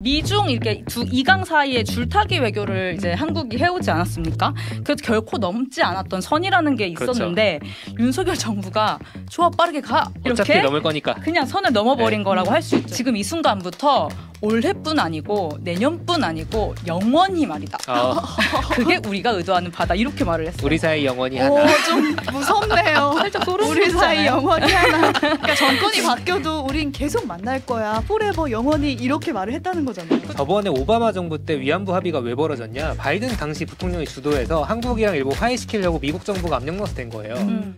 미중 이렇게 두 이강 사이에 줄타기 외교를 이제 한국이 해오지 않았습니까? 그래서 결코 넘지 않았던 선이라는 게 그렇죠. 있었는데 그렇죠. 윤석열 정부가 좋아 빠르게 가 이렇게 넘을 거니까 그냥 선을 넘어버린 네. 거라고 할 수 있죠. 지금 이 순간부터 올해뿐 아니고 내년뿐 아니고 영원히 말이다. 어. 그게 우리가 의도하는 바다 이렇게 말을 했어요. 우리 사이 영원히 하나. 오, 좀 무섭네요. 살짝 소름 우리 사이 영원히 하나. 그러니까 정권이 바뀌어도 우린 계속 만날 거야. 포레버 영원히 이렇게 말을 했다는 거잖아요. 저번에 오바마 정부 때 위안부 합의가 왜 벌어졌냐? 바이든 당시 부통령이 주도해서 한국이랑 일본 화해시키려고 미국 정부가 압력 넣어서 된 거예요. 음.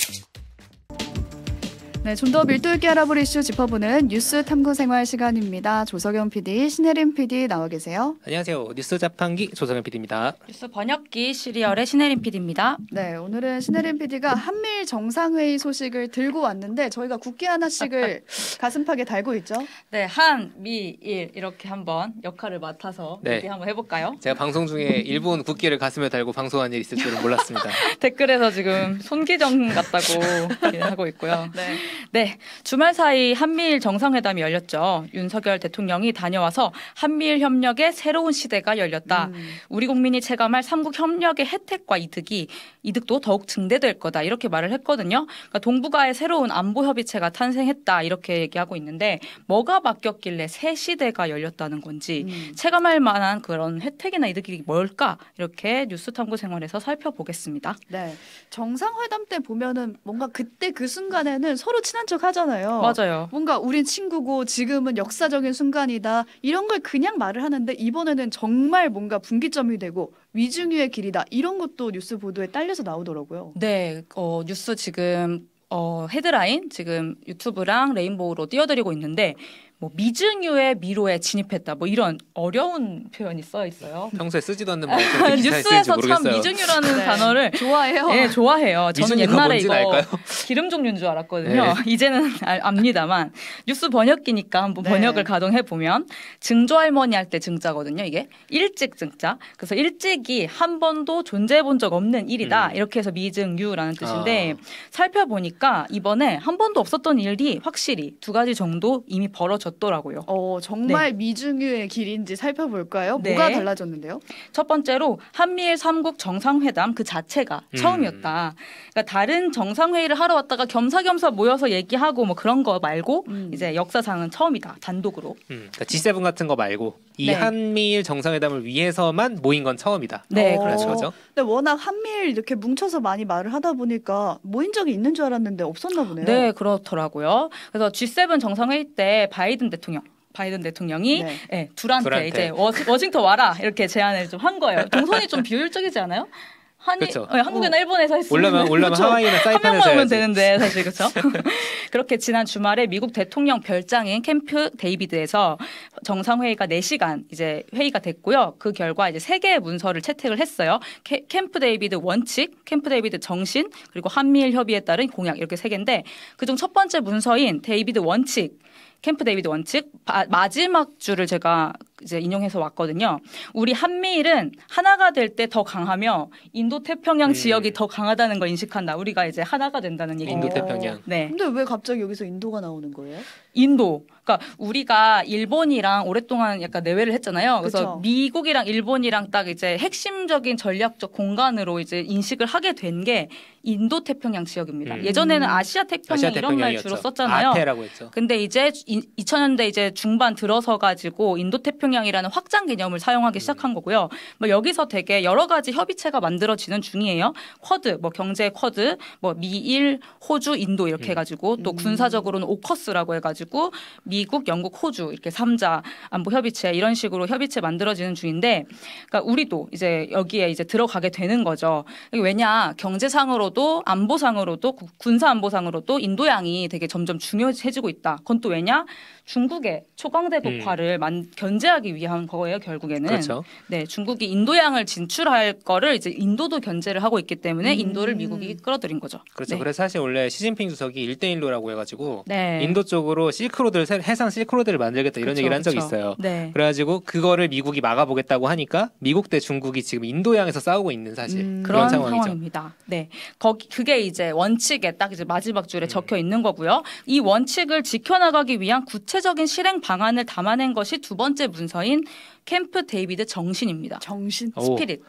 네, 좀 더 밀도 있게 알아볼 이슈 짚어보는 뉴스 탐구 생활 시간입니다. 조석영 PD, 신혜림 PD 나와 계세요. 안녕하세요. 뉴스 자판기 조석영 PD입니다. 뉴스 번역기 시리얼의 신혜림 PD입니다. 네, 오늘은 신혜림 PD가 한미일 정상회의 소식을 들고 왔는데 저희가 국기 하나씩을 가슴팍에 달고 있죠. 네, 한, 미, 일 이렇게 한번 역할을 맡아서 네. 얘기 한번 해볼까요? 제가 방송 중에 일본 국기를 가슴에 달고 방송한 일 있을 줄은 몰랐습니다. 댓글에서 지금 손기정 같다고 하고 있고요. 네. 네, 주말 사이 한미일 정상회담이 열렸죠. 윤석열 대통령이 다녀와서 한미일 협력의 새로운 시대가 열렸다. 음. 우리 국민이 체감할 삼국 협력의 혜택과 이득이 이득도 더욱 증대될 거다 이렇게 말을 했거든요. 그러니까 동북아의 새로운 안보 협의체가 탄생했다 이렇게 얘기하고 있는데 뭐가 바뀌었길래 새 시대가 열렸다는 건지 음. 체감할 만한 그런 혜택이나 이득이 뭘까 이렇게 뉴스탐구 생활에서 살펴보겠습니다. 네, 정상회담 때 보면은 뭔가 그때 그 순간에는 서로 서로 친한 척 하잖아요. 맞아요. 뭔가 우린 친구고 지금은 역사적인 순간이다. 이런 걸 그냥 말을 하는데 이번에는 정말 뭔가 분기점이 되고 위중유의 길이다. 이런 것도 뉴스 보도에 딸려서 나오더라고요. 네. 어, 뉴스 지금 어, 헤드라인 지금 유튜브랑 레인보우로 띄워드리고 있는데 뭐 미증유의 미로에 진입했다 뭐 이런 어려운 표현이 써 있어요. 평소에 쓰지도 않는 말 뉴스에서 참 미증유라는 네. 단어를 좋아해요. 네, 좋아해요. 저는 옛날에 이거 알까요? 기름 종류인 줄 알았거든요. 네. 이제는 압니다만 뉴스 번역기니까 한번 네. 번역을 가동해 보면 증조 할머니 할 때 증자거든요. 이게 일찍 증자. 그래서 일찍이 한 번도 존재해 본 적 없는 일이다. 음. 이렇게 해서 미증유라는 뜻인데 아. 살펴보니까 이번에 한 번도 없었던 일이 확실히 두 가지 정도 이미 벌어졌 달라졌더라고요. 어, 정말 네. 미중유의 길인지 살펴볼까요? 네. 뭐가 달라졌는데요? 첫 번째로 한미일 3국 정상회담 그 자체가 음. 처음이었다. 그러니까 다른 정상회의를 하러 왔다가 겸사겸사 모여서 얘기하고 뭐 그런 거 말고 음. 이제 역사상은 처음이다. 단독으로. 음. 그러니까 G7 같은 거 말고 이 네. 한미일 정상회담을 위해서만 모인 건 처음이다. 네, 어. 그렇죠. 그렇죠. 근데 워낙 한미일 이렇게 뭉쳐서 많이 말을 하다 보니까 모인 적이 있는 줄 알았는데 없었나 보네요. 네, 그렇더라고요. 그래서 G7 정상회의 때 바이든 헤이든 대통령 바이든 대통령이 네. 네, 둘한테, 둘한테, 이제 워, 싱턴 와라 이렇게 제안을 좀 한 거예요. 동선이 좀 비효율적이지 않아요? 한이 그렇죠. 네, 한국이나 어. 일본에서 했으면 올라면 하와이나 사이판에서 한 명만 오면 되는데 사실 그렇죠. 그렇게 지난 주말에 미국 대통령 별장인 캠프 데이비드에서 정상 회의가 4시간 이제 회의가 됐고요. 그 결과 이제 세 개의 문서를 채택을 했어요. 캐, 캠프 데이비드 원칙, 캠프 데이비드 정신, 그리고 한미일 협의에 따른 공약 이렇게 세 개인데 그 중 첫 번째 문서인 데이비드 원칙 캠프 데이비드 원칙 마지막 줄을 제가 이제 인용해서 왔거든요. 우리 한미일은 하나가 될 때 더 강하며 인도 태평양 음. 지역이 더 강하다는 걸 인식한다. 우리가 이제 하나가 된다는 얘기입니다. 인도 태평양. 네. 근데 왜 갑자기 여기서 인도가 나오는 거예요? 인도. 그러니까 우리가 일본이랑 오랫동안 약간 내외를 했잖아요. 그래서 그쵸. 미국이랑 일본이랑 딱 이제 핵심적인 전략적 공간으로 이제 인식을 하게 된 게 인도 태평양 지역입니다. 음. 예전에는 아시아 태평양 이런 말 주로 썼잖아요. 아테라고 했죠. 근데 이제 2000년대 이제 중반 들어서 가지고 인도 태평양 동서양이라는 확장 개념을 사용하기 음. 시작한 거고요. 뭐 여기서 되게 여러 가지 협의체가 만들어지는 중이에요. 쿼드, 뭐 경제 쿼드, 뭐 미일, 호주, 인도 이렇게 예. 해가지고 또 음. 군사적으로는 오커스라고 해가지고 미국, 영국, 호주 이렇게 삼자 안보 협의체 이런 식으로 협의체 만들어지는 중인데, 그러니까 우리도 이제 여기에 이제 들어가게 되는 거죠. 왜냐 경제상으로도 안보상으로도 군사안보상으로도 인도양이 되게 점점 중요해지고 있다. 그건 또 왜냐 중국의 초강대 폭발을 예. 만, 견제하기 해결하기 위한 거예요 결국에는. 그렇죠. 네 중국이 인도양을 진출할 거를 이제 인도도 견제를 하고 있기 때문에 음. 인도를 미국이 끌어들인 거죠. 그렇죠. 네. 그래서 사실 원래 시진핑 주석이 일대일로라고 해가지고 네. 인도 쪽으로 실크로드를 해상 실크로드를 만들겠다 이런 그렇죠, 얘기를 한 적이 그렇죠. 있어요. 네. 그래가지고 그거를 미국이 막아보겠다고 하니까 미국 대 중국이 지금 인도양에서 싸우고 있는 사실 음. 그런, 그런 상황이죠. 상황입니다. 네, 거기 그게 이제 원칙에 딱 이제 마지막 줄에 음. 적혀 있는 거고요. 이 원칙을 지켜나가기 위한 구체적인 실행 방안을 담아낸 것이 두 번째 문서. 연서인 캠프 데이비드 정신입니다. 정신 스피릿.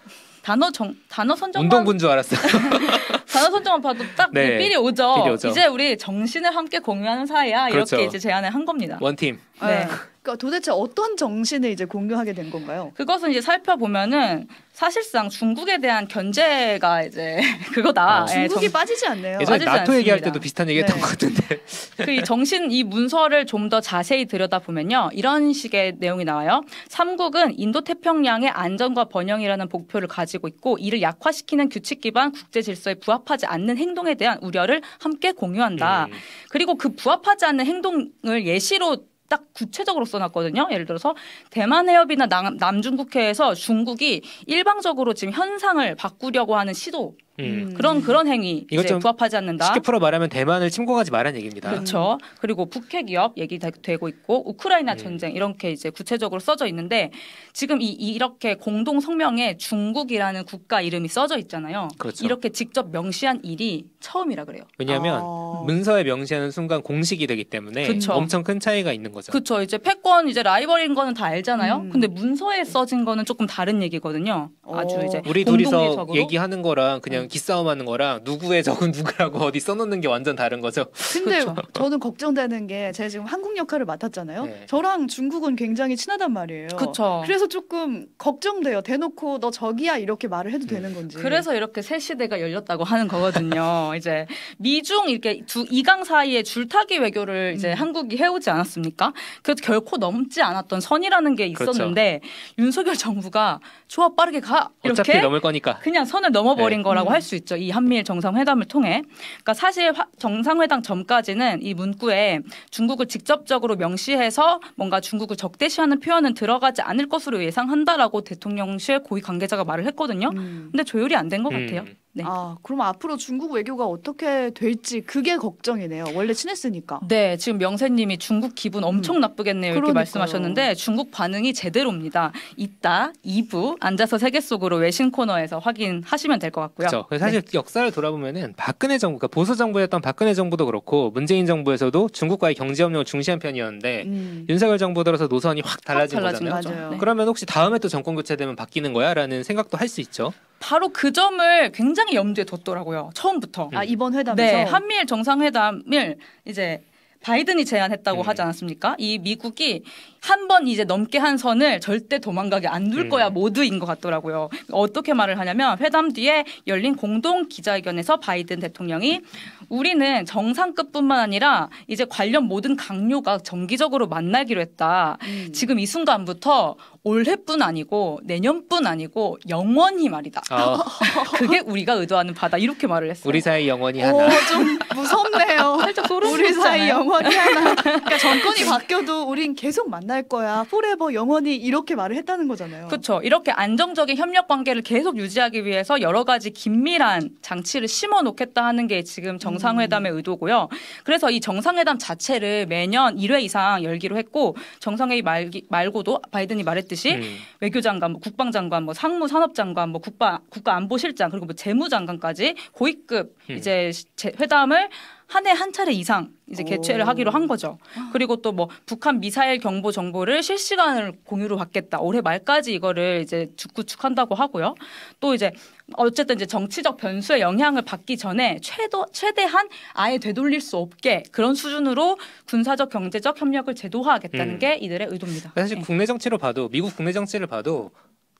단어 정 단어 선정 운동군 줄 알았어. 단어 선정만 봐도 딱 네, 삘이 오죠. 오죠. 이제 우리 정신을 함께 공유하는 사이야. 그렇죠. 이렇게 이제 제안을 한 겁니다. 원팀. 네. 아. 그러니까 도대체 어떤 정신을 이제 공유하게 된 건가요? 그것은 이제 살펴보면은 사실상 중국에 대한 견제가 이제 그거다. 아, 예, 중국이 예, 정... 빠지지 않네요. 예전에 빠지지 나토 않습니다. 얘기할 때도 비슷한 얘기했던 네. 것 같은데. 그이 정신 이 문서를 좀 더 자세히 들여다보면요 이런 식의 내용이 나와요. 삼국은 인도 태평양의 안전과 번영이라는 목표를 가지고 있고 이를 약화시키는 규칙 기반 국제 질서에 부합하지 않는 행동에 대한 우려를 함께 공유한다. 음. 그리고 그 부합하지 않는 행동을 예시로 딱 구체적으로 써놨거든요. 예를 들어서 대만 해협이나 남, 중국해에서 중국이 일방적으로 지금 현상을 바꾸려고 하는 시도 음. 음. 그런 그런 행위 이것 좀 부합하지 않는다. 쉽게 풀어 말하면 대만을 침공하지 말란 얘기입니다. 그렇죠. 그리고 북핵 위협 얘기되고 있고 우크라이나 음. 전쟁 이렇게 이제 구체적으로 써져 있는데 지금 이 이렇게 공동 성명에 중국이라는 국가 이름이 써져 있잖아요. 그렇죠. 이렇게 직접 명시한 일이 처음이라 그래요. 왜냐하면 아. 문서에 명시하는 순간 공식이 되기 때문에 그쵸. 엄청 큰 차이가 있는 거죠. 그렇죠. 이제 패권 이제 라이벌인 거는 다 알잖아요. 음. 근데 문서에 써진 거는 조금 다른 얘기거든요. 아주 이제 우리 둘이서 얘기하는 거랑 그냥 왜냐 기싸움 하는 거랑 누구의 적은 누구라고 어디 써놓는 게 완전 다른 거죠. 근데 그렇죠. 저는 걱정되는 게 제가 지금 한국 역할을 맡았잖아요. 네. 저랑 중국은 굉장히 친하단 말이에요. 그쵸. 그래서 조금 걱정돼요. 대놓고 너 적이야 이렇게 말을 해도 음. 되는 건지. 그래서 이렇게 새 시대가 열렸다고 하는 거거든요. 이제 미중 이렇게 두 이강 사이에 줄타기 외교를 이제 음. 한국이 해오지 않았습니까? 그래서 결코 넘지 않았던 선이라는 게 그렇죠. 있었는데 그렇죠. 윤석열 정부가 좋아 빠르게 가 이렇게 어차피 넘을 거니까 그냥 선을 넘어버린 네. 거라고. 할수 있죠. 이 한미일 정상회담을 통해. 그러니까 사실 화, 정상회담 전까지는 이 문구에 중국을 직접적으로 명시해서 뭔가 중국을 적대시하는 표현은 들어가지 않을 것으로 예상한다라고 대통령실 고위 관계자가 말을 했거든요. 음. 근데 조율이 안 된 것 같아요. 음. 네. 아, 그럼 앞으로 중국 외교가 어떻게 될지 그게 걱정이네요. 원래 친했으니까. 네, 지금 명세님이 중국 기분 엄청 음. 나쁘겠네요. 이렇게 그러니까요. 말씀하셨는데 중국 반응이 제대로입니다. 이따 2부 앉아서 세계 속으로 외신 코너에서 확인하시면 될 것 같고요. 그렇죠. 사실 네. 역사를 돌아보면은 박근혜 정부가 그러니까 보수 정부였던 박근혜 정부도 그렇고 문재인 정부에서도 중국과의 경제 협력을 중시한 편이었는데 음. 윤석열 정부 들어서 노선이 확 달라진, 확 달라진 거잖아요. 네. 그러면 혹시 다음에 또 정권 교체되면 바뀌는 거야라는 생각도 할 수 있죠. 바로 그 점을 굉장히 굉장히 염두에 뒀더라고요. 처음부터. 아 이번 회담에서 네, 한미일 정상회담을 이제 바이든이 제안했다고 음. 하지 않았습니까? 이 미국이 한 번 이제 넘게 한 선을 절대 도망가게 안둘 음. 거야 음. 모두인 것 같더라고요. 어떻게 말을 하냐면 회담 뒤에 열린 공동 기자회견에서 바이든 대통령이 우리는 정상급뿐만 아니라 이제 관련 모든 강요가 정기적으로 만나기로 했다. 음. 지금 이 순간부터 올해뿐 아니고 내년뿐 아니고 영원히 말이다. 어. 그게 우리가 의도하는 바다 이렇게 말을 했어요. 우리 사이 영원히 하나. 오, 좀 무섭네요. 살짝 우리 사이 영원히 하나. 그러니까 정권이 바뀌어도 우린 계속 만날 거야. 포레버 영원히 이렇게 말을 했다는 거잖아요. 그렇죠. 이렇게 안정적인 협력 관계를 계속 유지하기 위해서 여러 가지 긴밀한 장치를 심어 놓겠다 하는 게 지금 정상회담의 음. 의도고요. 그래서 이 정상회담 자체를 매년 1회 이상 열기로 했고 정상회의 말기, 말고도 바이든이 말했 있듯이 음. 네. 외교장관, 뭐 국방장관, 뭐 상무산업장관, 뭐 국방 국가안보실장 그리고 뭐 재무장관까지 고위급 음. 이제 회담을 한해한 차례 이상 이제 개최를 오. 하기로 한 거죠. 그리고 또 뭐 북한 미사일 경보 정보를 실시간을 공유로 받겠다. 올해 말까지 이거를 이제 구축한다고 하고요. 또 이제 어쨌든 이제 정치적 변수의 영향을 받기 전에 최도 최대한 아예 되돌릴 수 없게 그런 수준으로 군사적 경제적 협력을 제도화하겠다는 음. 게 이들의 의도입니다. 사실 네. 국내 정치로 봐도 미국 국내 정치를 봐도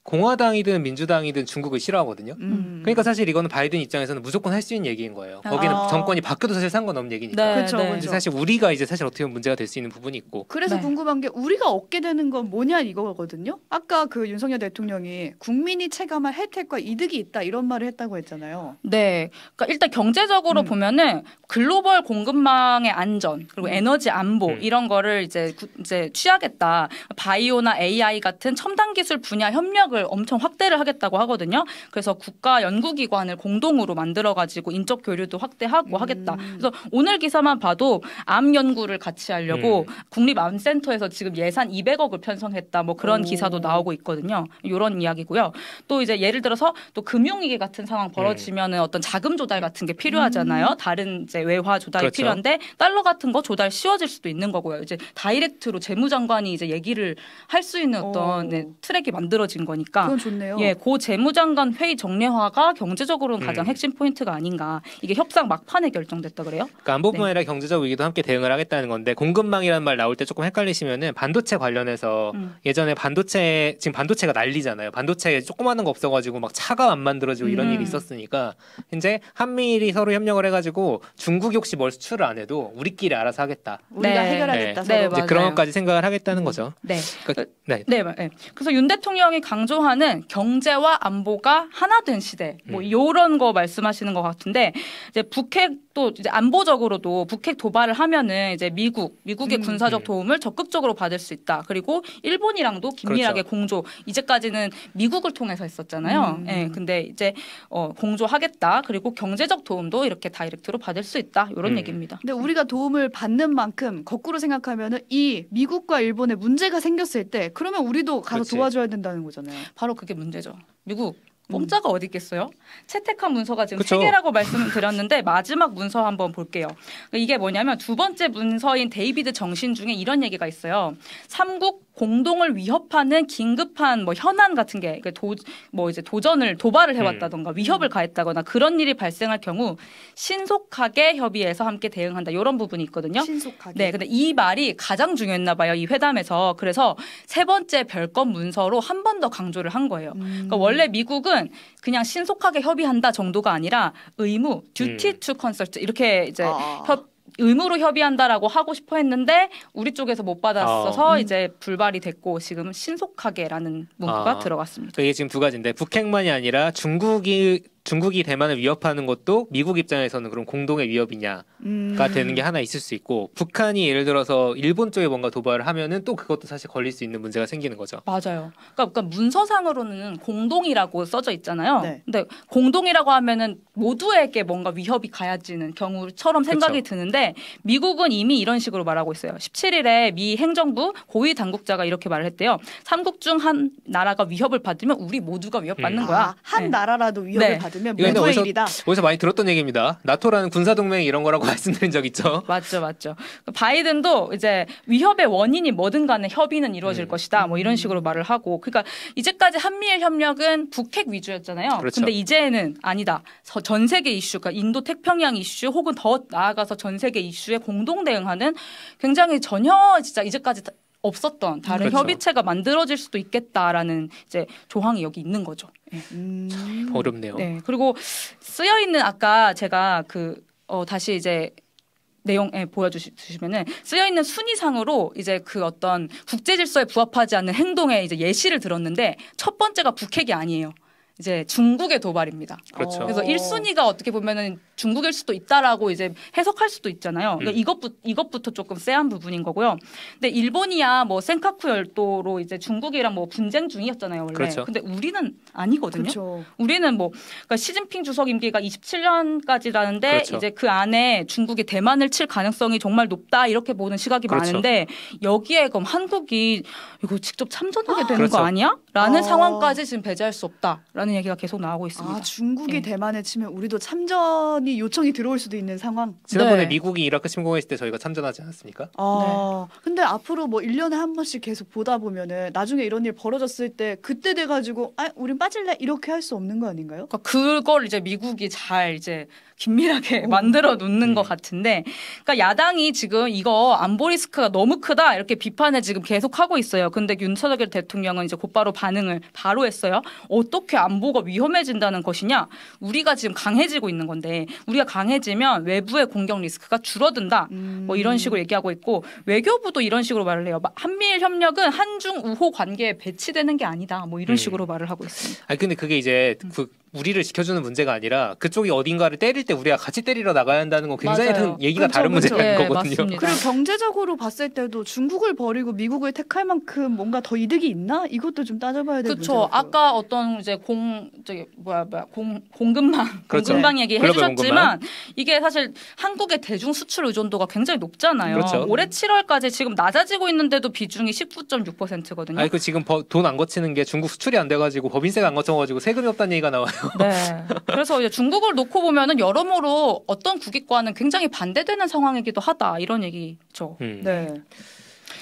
공화당이든 민주당이든 중국을 싫어하거든요. 음. 그러니까 사실 이거는 바이든 입장에서는 무조건 할 수 있는 얘기인 거예요. 아. 거기는 아. 정권이 바뀌어도 사실 상관없는 얘기니까. 네, 그렇죠. 네. 그렇죠. 사실 우리가 이제 사실 어떻게 보면 문제가 될 수 있는 부분이 있고. 그래서 네. 궁금한 게 우리가 얻게 되는 건 뭐냐 이거거든요. 아까 그 윤석열 대통령이 국민이 체감할 혜택과 이득이 있다 이런 말을 했다고 했잖아요. 네. 그러니까 일단 경제적으로 음. 보면은 글로벌 공급망의 안전 그리고 음. 에너지 안보 음. 이런 거를 이제 구, 이제 취하겠다. 바이오나 AI 같은 첨단 기술 분야 협력을 엄청 확대를 하겠다고 하거든요. 그래서 국가 연구기관을 공동으로 만들어 가지고 인적 교류도 확대하고 음. 하겠다. 그래서 오늘 기사만 봐도 암 연구를 같이 하려고 음. 국립암센터에서 지금 예산 200억을 편성했다. 뭐 그런 오. 기사도 나오고 있거든요. 이런 이야기고요. 또 이제 예를 들어서 또 금융위기 같은 상황 네. 벌어지면은 어떤 자금 조달 같은 게 필요하잖아요. 음. 다른 이제 이제 외화 조달이 그렇죠. 필요한데 달러 같은 거 조달 쉬워질 수도 있는 거고요. 이제 다이렉트로 재무장관이 이제 얘기를 할 수 있는 어떤 어. 네, 트랙이 만들어진 거니까. 그건 좋네요. 예, 고 재무장관 회의 정례화가 경제적으로는 가장 음. 핵심 포인트가 아닌가. 이게 협상 막판에 결정됐다 그래요? 그러니까 안보뿐만 아니라 네. 경제적 위기도 함께 대응을 하겠다는 건데 공급망이라는 말 나올 때 조금 헷갈리시면은 반도체 관련해서 음. 예전에 반도체 지금 반도체가 난리잖아요. 반도체 에 조그마한 거 없어가지고 막 차가 안 만들어지고 이런 음. 일이 있었으니까 이제 한미일이 서로 협력을 해가지고 중 중국이 혹시 뭘 수출을 안 해도 우리끼리 알아서 하겠다. 우리가 네. 해결하겠다. 네. 네, 그런 것까지 생각을 하겠다는 거죠. 네. 그러니까 그 네. 네, 네. 그래서 윤 대통령이 강조하는 경제와 안보가 하나 된 시대. 뭐 음. 이런 거 말씀하시는 것 같은데 이제 북핵도 이제 안보적으로도 북핵 도발을 하면은 이제 미국 미국의 음. 군사적 음. 도움을 적극적으로 받을 수 있다. 그리고 일본이랑도 긴밀하게 그렇죠. 공조. 이제까지는 미국을 통해서 했었잖아요. 예. 음. 네. 근데 이제 어, 공조하겠다. 그리고 경제적 도움도 이렇게 다이렉트로 받을 수 있다 이런 음. 얘기입니다. 근데 음. 우리가 도움을 받는 만큼 거꾸로 생각하면이 미국과 일본에 문제가 생겼을 때 그러면 우리도 가서 그치. 도와줘야 된다는 거잖아요. 바로 그게 문제죠. 미국 음. 꼼짝가 어디 있겠어요? 채택한 문서가 지금 그세 개라고 말씀을 드렸는데 마지막 문서 한번 볼게요. 그러니까 이게 뭐냐면 두 번째 문서인 데이비드 정신 중에 이런 얘기가 있어요. 삼국 공동을 위협하는 긴급한 뭐 현안 같은 게도뭐 그러니까 이제 도전을 도발을 음. 해왔다던가 위협을 음. 가했다거나 그런 일이 발생할 경우 신속하게 협의해서 함께 대응한다 이런 부분이 있거든요. 신속하게. 네, 근데 이 말이 가장 중요했나 봐요 이 회담에서 그래서 세 번째 별건 문서로 한 번 더 강조를 한 거예요. 음. 그러니까 원래 미국은 그냥 신속하게 협의한다 정도가 아니라 의무 듀티 투 컨설트 이렇게 이제 아. 아. 협 의무로 협의한다라고 하고 싶어 했는데 우리 쪽에서 못 받았어서 어. 이제 불발이 됐고 지금 신속하게라는 문구가 어. 들어갔습니다. 그게 그러니까 지금 두 가지인데 북핵만이 아니라 중국이 중국이 대만을 위협하는 것도 미국 입장에서는 그럼 공동의 위협이냐가 음. 되는 게 하나 있을 수 있고 북한이 예를 들어서 일본 쪽에 뭔가 도발을 하면은 또 그것도 사실 걸릴 수 있는 문제가 생기는 거죠. 맞아요. 그러니까, 그러니까 문서상으로는 공동이라고 써져 있잖아요. 네. 근데 공동이라고 하면은 모두에게 뭔가 위협이 가야지는 경우처럼 생각이 그쵸. 드는데 미국은 이미 이런 식으로 말하고 있어요. 17일에 미 행정부 고위 당국자가 이렇게 말을 했대요. 삼국 중 한 나라가 위협을 받으면 우리 모두가 위협받는 음. 거야. 아, 한 네. 나라라도 위협을 네. 받 받으면 모두의 일이다. 어디서 많이 들었던 얘기입니다. 나토라는 군사 동맹 이런 거라고 말씀드린 적 있죠. 맞죠, 맞죠. 바이든도 이제 위협의 원인이 뭐든 간에 협의는 이루어질 음. 것이다. 뭐 이런 식으로 말을 하고, 그러니까 이제까지 한미일 협력은 북핵 위주였잖아요. 그렇 근데 이제는 아니다. 전 세계 이슈, 그러니까 인도 태평양 이슈 혹은 더 나아가서 전 세계 이슈에 공동 대응하는 굉장히 전혀 진짜 이제까지 없었던 다른 그렇죠. 협의체가 만들어질 수도 있겠다라는 이제 조항이 여기 있는 거죠. 예. 음. 참 어렵네요. 네. 그리고 쓰여 있는 아까 제가 그 어, 다시 이제 내용에 예, 보여주시면은 쓰여 있는 순위상으로 이제 그 어떤 국제 질서에 부합하지 않는 행동의 이제 예시를 들었는데 첫 번째가 북핵이 아니에요. 이제 중국의 도발입니다. 그렇죠. 그래서 1순위가 어. 어떻게 보면은 중국일 수도 있다라고 이제 해석할 수도 있잖아요. 그러니까 이것부, 이것부터 조금 세한 부분인 거고요. 근데 일본이야 뭐 센카쿠 열도로 이제 중국이랑 뭐 분쟁 중이었잖아요, 원래. 그렇죠. 근데 우리는 아니거든요. 그렇죠. 우리는 뭐 그러니까 시진핑 주석 임기가 27년까지라는데 그렇죠. 이제 그 안에 중국이 대만을 칠 가능성이 정말 높다 이렇게 보는 시각이 그렇죠. 많은데 여기에 그럼 한국이 이거 직접 참전하게 되는 거 그렇죠. 아니야? 라는 어. 상황까지 지금 배제할 수 없다라는 된는 얘기가 계속 나오고 있습니다. 아, 중국이 예. 대만에 치면 우리도 참전이 요청이 들어올 수도 있는 상황. 지난번에 네. 미국이 이라크 침공했을 때 저희가 참전하지 않았습니까? 아, 네. 근데 앞으로 뭐 1년에 한 번씩 계속 보다 보면은 나중에 이런 일 벌어졌을 때 그때 돼 가지고 아, 우린 빠질래 이렇게 할 수 없는 거 아닌가요? 그러니까 그걸 이제 미국이 잘 이제 긴밀하게 오. 만들어 놓는 네. 것 음. 같은데 그러니까 야당이 지금 이거 안보 리스크가 너무 크다 이렇게 비판을 지금 계속 하고 있어요. 근데 윤석열 대통령은 이제 곧바로 반응을 바로 했어요. 어떻게 안보 정보가 위험해진다는 것이냐? 우리가 지금 강해지고 있는 건데 우리가 강해지면 외부의 공격 리스크가 줄어든다. 음. 뭐 이런 식으로 음. 얘기하고 있고 외교부도 이런 식으로 말을 해요. 한미일 협력은 한중 우호 관계에 배치되는 게 아니다. 뭐 이런 음. 식으로 말을 하고 있습니다. 아 근데 그게 이제 음. 그 우리를 지켜주는 문제가 아니라 그쪽이 어딘가를 때릴 때 우리가 같이 때리러 나가야 한다는 건 굉장히 맞아 얘기가 그렇 다른 그렇죠. 문제인는 네, 예, 거거든요. 맞습니다. 그렇죠. 그리고 경제적으로 봤을 때도 중국을 버리고 미국을 택할 만큼 뭔가 더 이득이 있나? 이것도 좀 따져봐야 되죠. 그렇죠. 아까 어떤 이제 공 저기 뭐야 뭐야 공 공급망 그렇죠. 공급망 얘기 해주셨지만 이게 사실 한국의 대중 수출 의존도가 굉장히 높잖아요. 그렇죠. 올해 7월까지 지금 낮아지고 있는데도 비중이 19.6%거든요. 아니 그 지금 돈 안 거치는 게 중국 수출이 안 돼가지고 법인세가 안 거쳐가지고 세금이 없다는 얘기가 나와요. 네. 그래서 이제 중국을 놓고 보면은 여러모로 어떤 국익과는 굉장히 반대되는 상황이기도 하다 이런 얘기죠. 음. 네.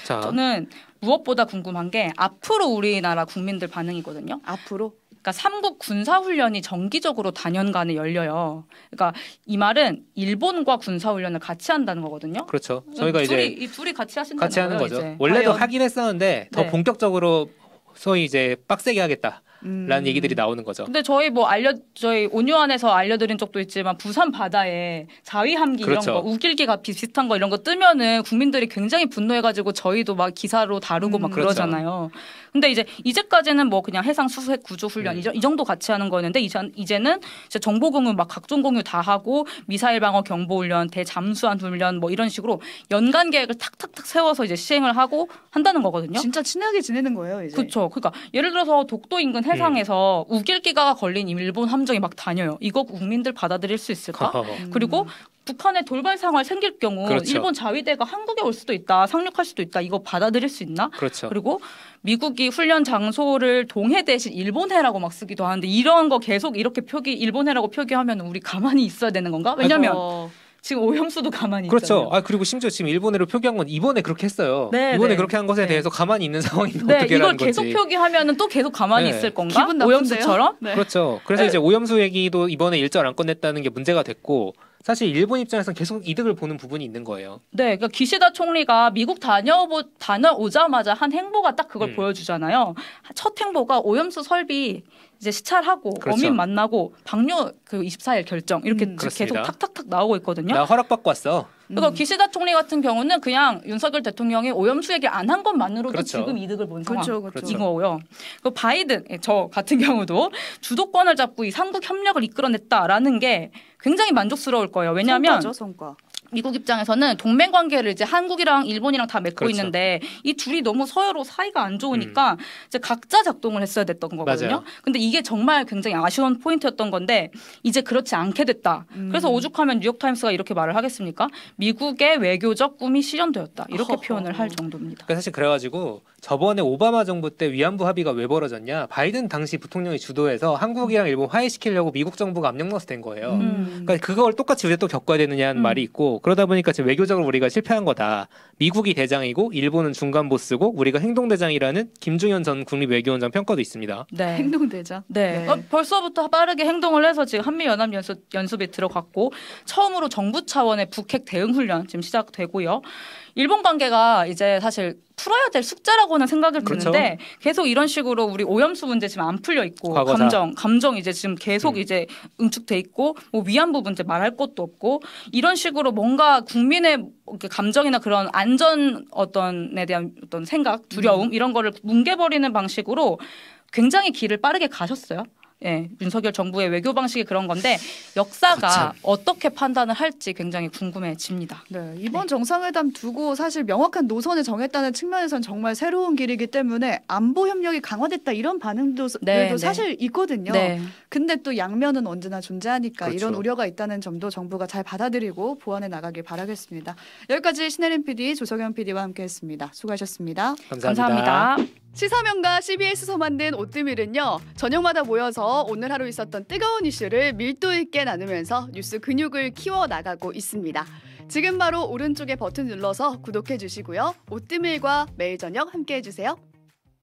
자. 저는 무엇보다 궁금한 게 앞으로 우리나라 국민들 반응이거든요. 앞으로? 그러니까 삼국 군사 훈련이 정기적으로 단연간에 열려요. 그러니까 이 말은 일본과 군사 훈련을 같이 한다는 거거든요. 그렇죠. 그러니까 저희가 둘이, 이제 이 둘이 같이 하신다는 같이 하는 거 거죠. 이제. 원래도 과연... 하긴 했었는데 더 네. 본격적으로 소위 이제 빡세게 하겠다. 라는 음. 얘기들이 나오는 거죠. 근데 저희 뭐 알려 저희 온유안에서 알려드린 적도 있지만 부산 바다에 자위함기 그렇죠. 이런 거 우길기가 비슷한 거 이런 거 뜨면은 국민들이 굉장히 분노해가지고 저희도 막 기사로 다루고 음. 막 그렇죠. 그러잖아요. 그렇죠. 근데 이제 이제까지는 뭐 그냥 해상 수색 구조 훈련 음. 이 정도 같이 하는 거였는데 이제 이제는 이제 정보 공유 막 각종 공유 다 하고 미사일 방어 경보 훈련 대잠수함 훈련 뭐 이런 식으로 연간 계획을 탁탁탁 세워서 이제 시행을 하고 한다는 거거든요. 진짜 친하게 지내는 거예요. 이제. 그렇죠. 그러니까 예를 들어서 독도 인근 해상에서 음. 우길기가 걸린 일본 함정이 막 다녀요. 이거 국민들 받아들일 수 있을까? 그리고 북한의 돌발 상황 생길 경우 그렇죠. 일본 자위대가 한국에 올 수도 있다, 상륙할 수도 있다. 이거 받아들일 수 있나? 그렇죠. 그리고 미국이 훈련 장소를 동해 대신 일본해라고 막 쓰기도 하는데 이런 거 계속 이렇게 표기 일본해라고 표기하면 우리 가만히 있어야 되는 건가? 왜냐면 아이고. 지금 오염수도 가만히 그렇죠. 있잖아요. 아 그리고 심지어 지금 일본으로 표기한 건 이번에 그렇게 했어요. 네, 이번에 네. 그렇게 한 것에 네. 대해서 가만히 있는 상황인데 네, 어떻게 이걸 계속 건지. 표기하면은 또 계속 가만히 네. 있을 건가? 오염수처럼? 네. 그렇죠. 그래서 이제 오염수 얘기도 이번에 일절 안 꺼냈다는 게 문제가 됐고 사실 일본 입장에서는 계속 이득을 보는 부분이 있는 거예요. 네, 그러니까 기시다 총리가 미국 다녀보, 다녀오자마자 한 행보가 딱 그걸 음. 보여주잖아요. 첫 행보가 오염수 설비 이제 시찰하고 그렇죠. 어민 만나고 방뇨 그 24일 결정 이렇게 음, 계속 탁탁탁 나오고 있거든요. 나 허락받고 왔어. 그거니까 음. 기시다 총리 같은 경우는 그냥 윤석열 대통령이 오염수 얘기안한 것만으로도 그렇죠. 지금 이득을 본 상황 그렇죠, 그렇죠. 거고요그 바이든 예, 저 같은 경우도 주도권을 잡고 이 삼국 협력을 이끌어냈다라는 게 굉장히 만족스러울 거예요. 왜냐하면 성과죠, 성과. 미국 입장에서는 동맹 관계를 이제 한국이랑 일본이랑 다 맺고 그렇죠. 있는데 이 둘이 너무 서로 열 사이가 안 좋으니까 음. 이제 각자 작동을 했어야 됐던 거거든요. 맞아요. 근데 이게 정말 굉장히 아쉬운 포인트였던 건데 이제 그렇지 않게 됐다. 음. 그래서 오죽하면 뉴욕 타임스가 이렇게 말을 하겠습니까? 미국의 외교적 꿈이 실현되었다. 이렇게 허허. 표현을 할 정도입니다. 그러니까 사실 그래가지고 저번에 오바마 정부 때 위안부 합의가 왜 벌어졌냐? 바이든 당시 부통령이 주도해서 한국이랑 일본 화해시키려고 미국 정부가 압력 넣어서 된 거예요. 음. 그러니까 그걸 똑같이 우리또 겪어야 되느냐는 음. 말이 있고 그러다 보니까 지금 외교적으로 우리가 실패한 거다. 미국이 대장이고 일본은 중간 보스고 우리가 행동 대장이라는 김중현 전 국립 외교원장 평가도 있습니다. 네. 행동 대장. 네. 네. 어, 벌써부터 빠르게 행동을 해서 지금 한미 연합 연습 연습에 들어갔고 처음으로 정부 차원의 북핵 대응 훈련 지금 시작되고요. 일본 관계가 이제 사실 풀어야 될 숙제라고는 생각을 그렇죠. 드는데 계속 이런 식으로 우리 오염수 문제 지금 안 풀려 있고 과거사. 감정 감정 이제 지금 계속 음. 이제 응축돼 있고 뭐 위안부 문제 말할 것도 없고 이런 식으로 뭔가 국민의 감정이나 그런 안전 어떤에 대한 어떤 생각 두려움 음. 이런 거를 뭉개버리는 방식으로 굉장히 길을 빠르게 가셨어요. 예, 윤석열 정부의 외교 방식이 그런 건데 역사가 그치. 어떻게 판단을 할지 굉장히 궁금해집니다. 네, 이번 네. 정상회담 두고 사실 명확한 노선을 정했다는 측면에선 정말 새로운 길이기 때문에 안보 협력이 강화됐다 이런 반응도 네, 네, 사실 있거든요. 네. 근데 또 양면은 언제나 존재하니까 그렇죠. 이런 우려가 있다는 점도 정부가 잘 받아들이고 보완해 나가길 바라겠습니다. 여기까지 신혜림 PD, 조석영 PD와 함께했습니다. 수고하셨습니다 감사합니다. 감사합니다. 시사명가 CBS에서 만든 오뜨밀은요 저녁마다 모여서 오늘 하루 있었던 뜨거운 이슈를 밀도 있게 나누면서 뉴스 근육을 키워 나가고 있습니다. 지금 바로 오른쪽에 버튼 눌러서 구독해 주시고요 오뜨밀과 매일 저녁 함께 해주세요.